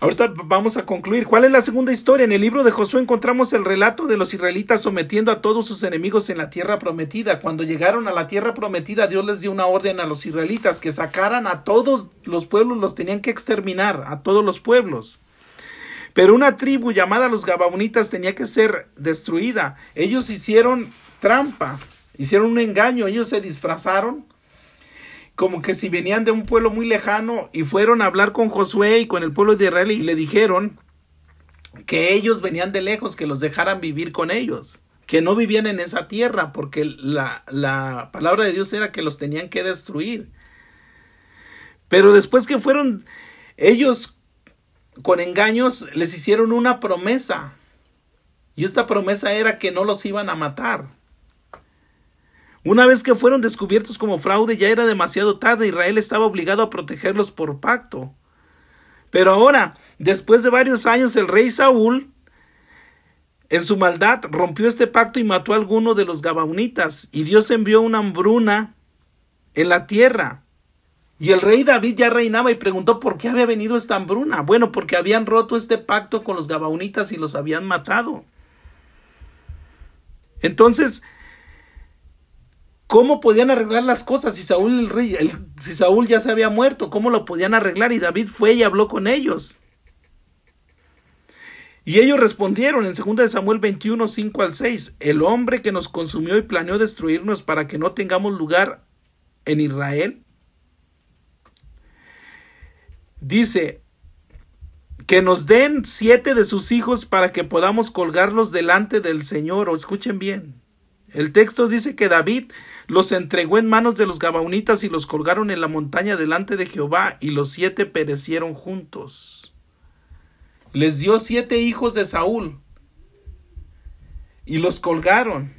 Ahorita vamos a concluir. ¿Cuál es la segunda historia? En el libro de Josué encontramos el relato de los israelitas sometiendo a todos sus enemigos en la tierra prometida. Cuando llegaron a la tierra prometida, Dios les dio una orden a los israelitas que sacaran a todos los pueblos, los tenían que exterminar, a todos los pueblos. Pero una tribu llamada los Gabaunitas tenía que ser destruida. Ellos hicieron trampa, hicieron un engaño, ellos se disfrazaron como que si venían de un pueblo muy lejano y fueron a hablar con Josué y con el pueblo de Israel y le dijeron que ellos venían de lejos, que los dejaran vivir con ellos, que no vivían en esa tierra, porque la, la palabra de Dios era que los tenían que destruir. Pero después que fueron ellos con engaños les hicieron una promesa. Y esta promesa era que no los iban a matar. Una vez que fueron descubiertos como fraude ya era demasiado tarde. Israel estaba obligado a protegerlos por pacto. Pero ahora, después de varios años, el rey Saúl, en su maldad, rompió este pacto y mató a alguno de los gabaunitas Y Dios envió una hambruna en la tierra. Y el rey David ya reinaba y preguntó por qué había venido esta hambruna. Bueno, porque habían roto este pacto con los gabaonitas y los habían matado. Entonces, ¿cómo podían arreglar las cosas si Saúl, el rey, si Saúl ya se había muerto? ¿Cómo lo podían arreglar? Y David fue y habló con ellos. Y ellos respondieron en 2 Samuel 21, 5 al 6, el hombre que nos consumió y planeó destruirnos para que no tengamos lugar en Israel dice, que nos den siete de sus hijos para que podamos colgarlos delante del Señor. O escuchen bien. El texto dice que David los entregó en manos de los gabaonitas y los colgaron en la montaña delante de Jehová y los siete perecieron juntos. Les dio siete hijos de Saúl y los colgaron.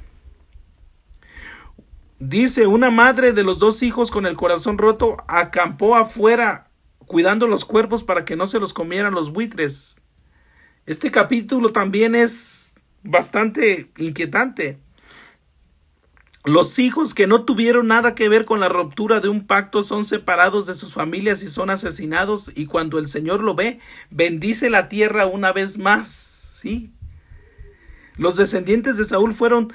Dice, una madre de los dos hijos con el corazón roto acampó afuera cuidando los cuerpos para que no se los comieran los buitres. Este capítulo también es bastante inquietante. Los hijos que no tuvieron nada que ver con la ruptura de un pacto son separados de sus familias y son asesinados y cuando el Señor lo ve, bendice la tierra una vez más. ¿Sí? Los descendientes de Saúl fueron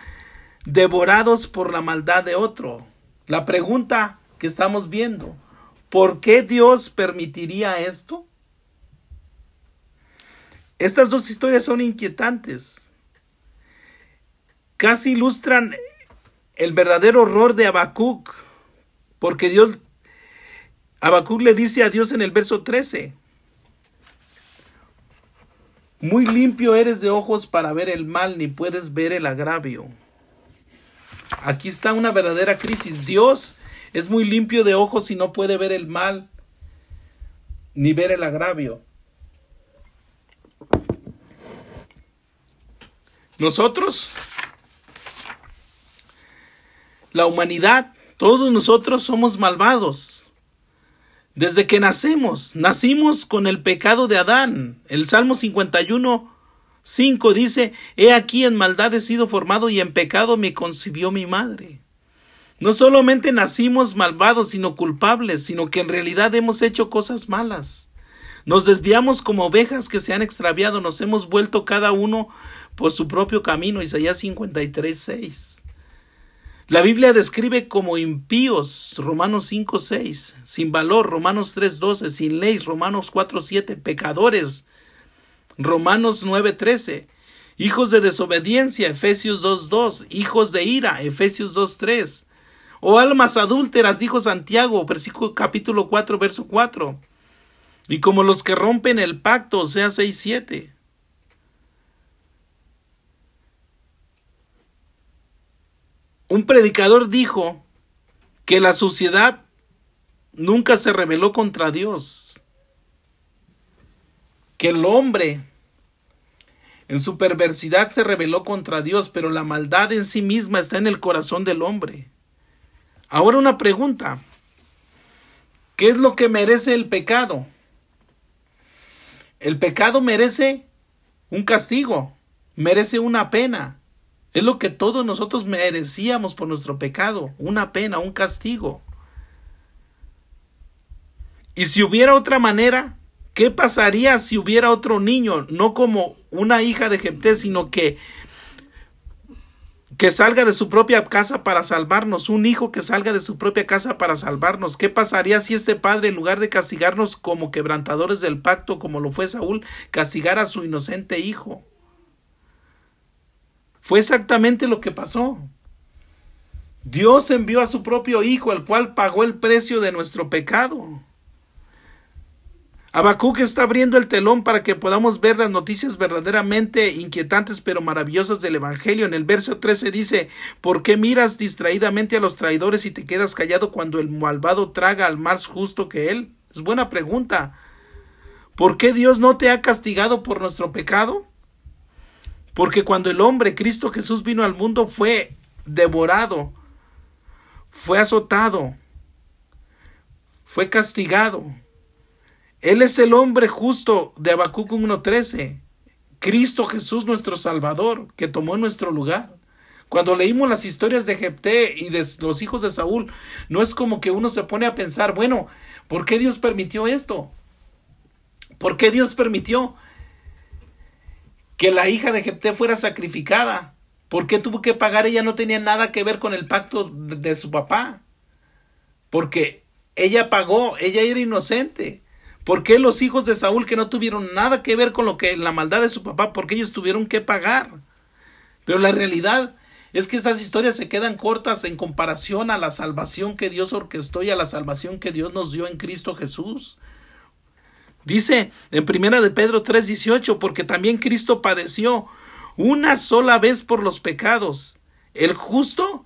devorados por la maldad de otro. La pregunta que estamos viendo, ¿Por qué Dios permitiría esto? Estas dos historias son inquietantes. Casi ilustran el verdadero horror de Habacuc, porque Dios Habacuc le dice a Dios en el verso 13: Muy limpio eres de ojos para ver el mal, ni puedes ver el agravio. Aquí está una verdadera crisis. Dios es muy limpio de ojos y no puede ver el mal ni ver el agravio. Nosotros, la humanidad, todos nosotros somos malvados. Desde que nacemos, nacimos con el pecado de Adán. El Salmo 51, 5 dice, He aquí en maldad he sido formado y en pecado me concibió mi madre. No solamente nacimos malvados, sino culpables, sino que en realidad hemos hecho cosas malas. Nos desviamos como ovejas que se han extraviado, nos hemos vuelto cada uno por su propio camino. Isaías 53, 6. La Biblia describe como impíos, Romanos 5, 6, sin valor, Romanos 3, 12, sin ley, Romanos 4, 7, pecadores, Romanos 9, 13, hijos de desobediencia, Efesios 2, 2, hijos de ira, Efesios 2, 3, o almas adúlteras, dijo Santiago, versículo capítulo 4, verso 4. Y como los que rompen el pacto, o sea, 6, 7. Un predicador dijo que la suciedad nunca se rebeló contra Dios, que el hombre en su perversidad se rebeló contra Dios, pero la maldad en sí misma está en el corazón del hombre. Ahora una pregunta. ¿Qué es lo que merece el pecado? El pecado merece un castigo, merece una pena. Es lo que todos nosotros merecíamos por nuestro pecado, una pena, un castigo. Y si hubiera otra manera, ¿qué pasaría si hubiera otro niño, no como una hija de Jeptés, sino que que salga de su propia casa para salvarnos, un hijo que salga de su propia casa para salvarnos. ¿Qué pasaría si este padre, en lugar de castigarnos como quebrantadores del pacto, como lo fue Saúl, castigara a su inocente hijo? Fue exactamente lo que pasó. Dios envió a su propio Hijo, el cual pagó el precio de nuestro pecado. Habacuc está abriendo el telón para que podamos ver las noticias verdaderamente inquietantes pero maravillosas del Evangelio. En el verso 13 dice, ¿por qué miras distraídamente a los traidores y te quedas callado cuando el malvado traga al más justo que él? Es buena pregunta. ¿Por qué Dios no te ha castigado por nuestro pecado? Porque cuando el hombre, Cristo Jesús, vino al mundo fue devorado, fue azotado, fue castigado él es el hombre justo de Habacuc 1.13. Cristo Jesús nuestro Salvador, que tomó nuestro lugar. Cuando leímos las historias de Jepté y de los hijos de Saúl, no es como que uno se pone a pensar, bueno, ¿por qué Dios permitió esto? ¿Por qué Dios permitió que la hija de Jepté fuera sacrificada? ¿Por qué tuvo que pagar? Ella no tenía nada que ver con el pacto de su papá. Porque ella pagó, ella era inocente. ¿Por qué los hijos de Saúl que no tuvieron nada que ver con lo que la maldad de su papá, porque ellos tuvieron que pagar? Pero la realidad es que estas historias se quedan cortas en comparación a la salvación que Dios orquestó y a la salvación que Dios nos dio en Cristo Jesús. Dice en primera de Pedro 3:18, porque también Cristo padeció una sola vez por los pecados, el justo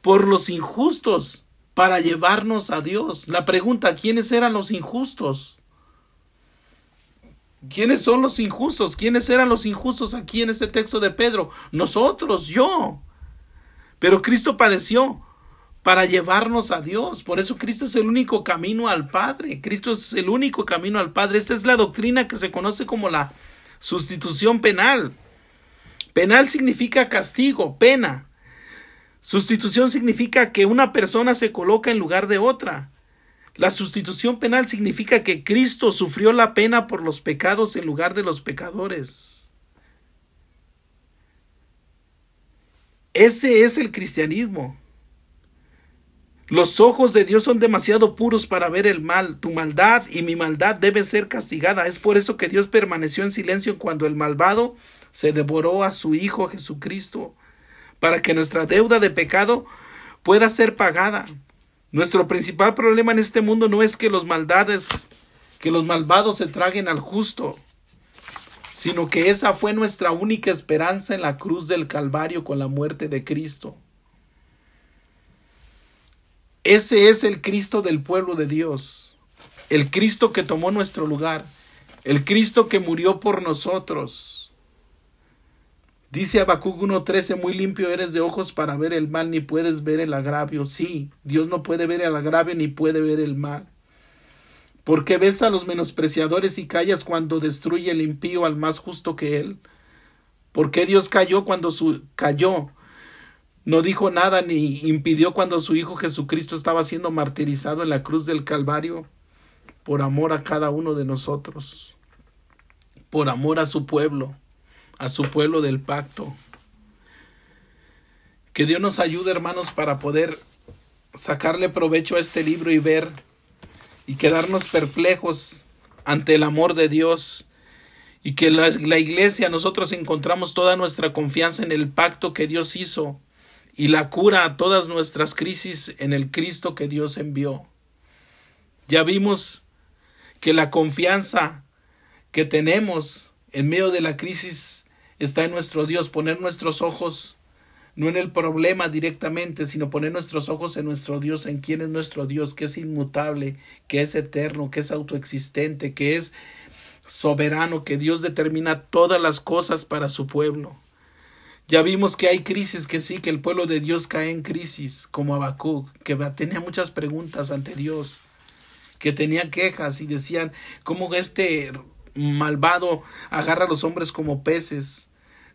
por los injustos, para llevarnos a Dios. La pregunta, ¿quiénes eran los injustos? ¿Quiénes son los injustos? ¿Quiénes eran los injustos aquí en este texto de Pedro? Nosotros, yo. Pero Cristo padeció para llevarnos a Dios. Por eso Cristo es el único camino al Padre. Cristo es el único camino al Padre. Esta es la doctrina que se conoce como la sustitución penal. Penal significa castigo, pena. Sustitución significa que una persona se coloca en lugar de otra. La sustitución penal significa que Cristo sufrió la pena por los pecados en lugar de los pecadores. Ese es el cristianismo. Los ojos de Dios son demasiado puros para ver el mal. Tu maldad y mi maldad deben ser castigada. Es por eso que Dios permaneció en silencio cuando el malvado se devoró a su Hijo Jesucristo para que nuestra deuda de pecado pueda ser pagada. Nuestro principal problema en este mundo no es que los maldades, que los malvados se traguen al justo, sino que esa fue nuestra única esperanza en la cruz del Calvario con la muerte de Cristo. Ese es el Cristo del pueblo de Dios, el Cristo que tomó nuestro lugar, el Cristo que murió por nosotros. Dice Abacuc 1.13, muy limpio eres de ojos para ver el mal, ni puedes ver el agravio. Sí, Dios no puede ver el agravio ni puede ver el mal. ¿Por qué ves a los menospreciadores y callas cuando destruye el impío al más justo que él. ¿Por qué Dios cayó cuando su cayó? No dijo nada ni impidió cuando su Hijo Jesucristo estaba siendo martirizado en la cruz del Calvario por amor a cada uno de nosotros, por amor a su pueblo a su pueblo del pacto. Que Dios nos ayude, hermanos, para poder sacarle provecho a este libro y ver y quedarnos perplejos ante el amor de Dios y que la, la, iglesia nosotros encontramos toda nuestra confianza en el pacto que Dios hizo y la cura a todas nuestras crisis en el Cristo que Dios envió. Ya vimos que la confianza que tenemos en medio de la crisis está en nuestro Dios, poner nuestros ojos no en el problema directamente, sino poner nuestros ojos en nuestro Dios, en quién es nuestro Dios, que es inmutable, que es eterno, que es autoexistente, que es soberano, que Dios determina todas las cosas para su pueblo. Ya vimos que hay crisis, que sí, que el pueblo de Dios cae en crisis, como Habacuc, que tenía muchas preguntas ante Dios, que tenía quejas y decían, ¿cómo este malvado agarra a los hombres como peces?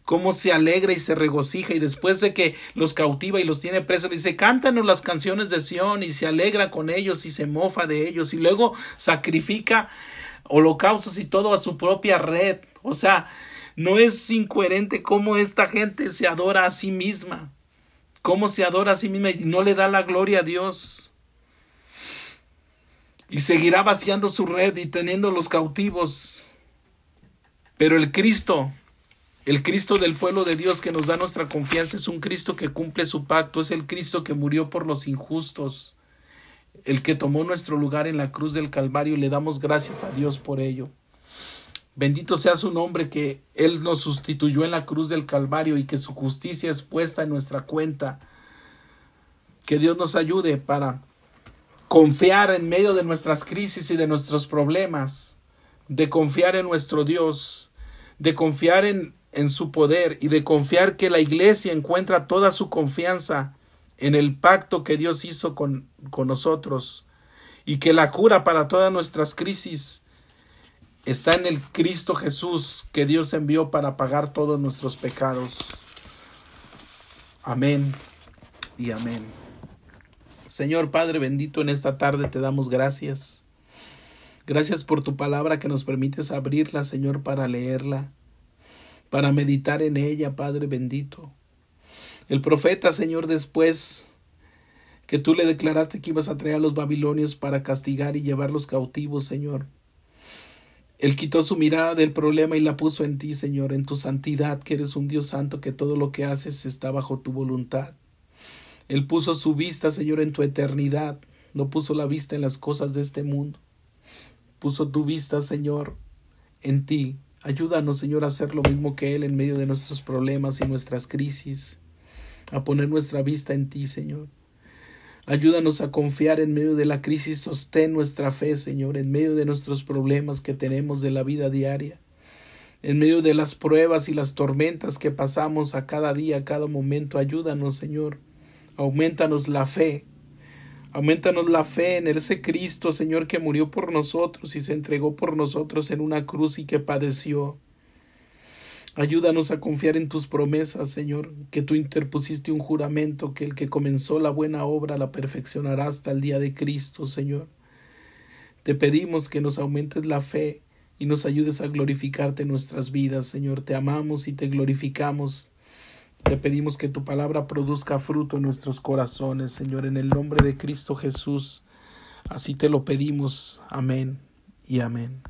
cómo se alegra y se regocija y después de que los cautiva y los tiene presos, le dice, cántanos las canciones de Sión y se alegra con ellos y se mofa de ellos y luego sacrifica holocaustos y todo a su propia red. O sea, no es incoherente cómo esta gente se adora a sí misma, cómo se adora a sí misma y no le da la gloria a Dios. Y seguirá vaciando su red y teniendo los cautivos. Pero el Cristo el Cristo del pueblo de Dios que nos da nuestra confianza es un Cristo que cumple su pacto, es el Cristo que murió por los injustos, el que tomó nuestro lugar en la cruz del Calvario y le damos gracias a Dios por ello. Bendito sea su nombre que Él nos sustituyó en la cruz del Calvario y que su justicia es puesta en nuestra cuenta. Que Dios nos ayude para confiar en medio de nuestras crisis y de nuestros problemas, de confiar en nuestro Dios, de confiar en en su poder y de confiar que la iglesia encuentra toda su confianza en el pacto que Dios hizo con, nosotros y que la cura para todas nuestras crisis está en el Cristo Jesús que Dios envió para pagar todos nuestros pecados. Amén y amén. Señor Padre bendito, en esta tarde te damos gracias. Gracias por tu palabra que nos permites abrirla, Señor, para leerla para meditar en ella, Padre bendito. El profeta, Señor, después que tú le declaraste que ibas a traer a los babilonios para castigar y llevarlos cautivos, Señor. Él quitó su mirada del problema y la puso en ti, Señor, en tu santidad, que eres un Dios santo, que todo lo que haces está bajo tu voluntad. Él puso su vista, Señor, en tu eternidad, no puso la vista en las cosas de este mundo. Puso tu vista, Señor, en ti, Ayúdanos, Señor, a hacer lo mismo que Él en medio de nuestros problemas y nuestras crisis, a poner nuestra vista en ti, Señor. Ayúdanos a confiar en medio de la crisis, sostén nuestra fe, Señor, en medio de nuestros problemas que tenemos de la vida diaria, en medio de las pruebas y las tormentas que pasamos a cada día, a cada momento. Ayúdanos, Señor, aumentanos la fe, Aumentanos la fe en ese Cristo, Señor, que murió por nosotros y se entregó por nosotros en una cruz y que padeció. Ayúdanos a confiar en tus promesas, Señor, que tú interpusiste un juramento, que el que comenzó la buena obra la perfeccionará hasta el día de Cristo, Señor. Te pedimos que nos aumentes la fe y nos ayudes a glorificarte en nuestras vidas, Señor. Te amamos y te glorificamos. Te pedimos que tu palabra produzca fruto en nuestros corazones, Señor, en el nombre de Cristo Jesús. Así te lo pedimos. Amén y amén.